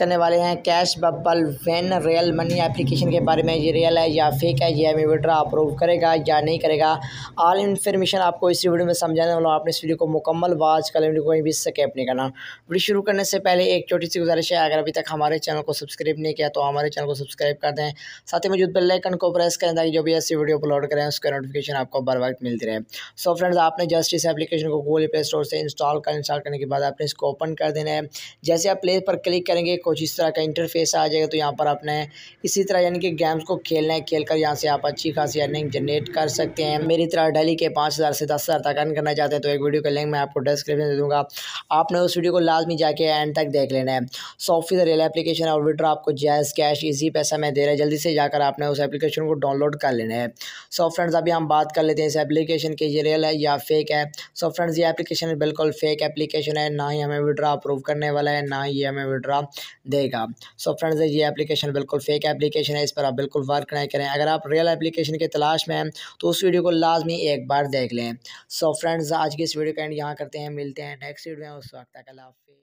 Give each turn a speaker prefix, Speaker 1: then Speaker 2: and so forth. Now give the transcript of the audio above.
Speaker 1: करने वाले हैं cash bubble win real money application के बारे में ये रियल है या फेक है ये हमें विड्रा अप्रूव करेगा या नहीं करेगा ऑल इन्फॉर्मेशन आपको इस वीडियो में समझाने वाला आपने इस वीडियो को मुकम्मल वाच कर वीडियो को भी सके नहीं करना वीडियो शुरू करने से पहले एक छोटी सी गुजारिश है अगर अभी तक हमारे चैनल को सब्सक्राइब नहीं किया तो हमारे चैनल को सब्सक्राइब कर दें साथ ही मौजूद बेलाइकन को प्रेस करें ताकि जो भी ऐसी वीडियो अपलोड करें उसका नोटिफिकेशन आपको बर वक्त मिलती रहे सो फ्रेंड्स आपने जस्ट इस एप्लीकेशन को गूगल प्ले स्टोर से इंस्टॉल कर इंस्टॉल करने के बाद आपने इसको ओपन कर देना है जैसे आप प्ले पर क्लिक करेंगे कुछ इस तरह का इंटरफेस आ जाएगा तो यहाँ पर आपने इसी तरह यानी कि गेम्स को खेलना है खेल कर यहाँ से आप अच्छी खासी अर्निंग जनरेट कर सकते हैं मेरी तरह डेली के पाँच हज़ार से दस हज़ार तक अर्न करना चाहते हैं तो एक वीडियो का लिंक मैं आपको डिस्क्रिप्शन दे दूँगा आपने उस वीडियो को लाजमी जाके एंड तक देख लेना है सॉफ्टवेयर द रेल एप्लीकेशन और विड्रो आपको जैज़ कैश ईजी पैसा मैं दे रहा है जल्दी से जाकर आपने उस एप्लीकेशन को डाउनलोड कर लेना है सो फ्रेंड्स अभी हम बात कर लेते हैं इस एप्लीकेशन की ये रियल है या फेक है सो फ्रेंड्स ये एप्लीकेशन बिल्कुल फेक एप्लीकेशन है ना ही हमें विड्रा अप्रूव करने वाला है ना ही ये हमें विड्रा देगा सो फ्रेंड्स ये एप्लीकेशन बिल्कुल फेक एप्लीकेशन है इस पर आप बिल्कुल वर्क नहीं करें अगर आप रियल एप्लीकेशन की तलाश में हैं तो उस वीडियो को लाजमी एक बार देख लें सो फ्रेंड्स आज की इस वीडियो का एंड यहाँ करते हैं मिलते हैं नेक्स्ट वीडियो में उस वक्त तक अल्लाह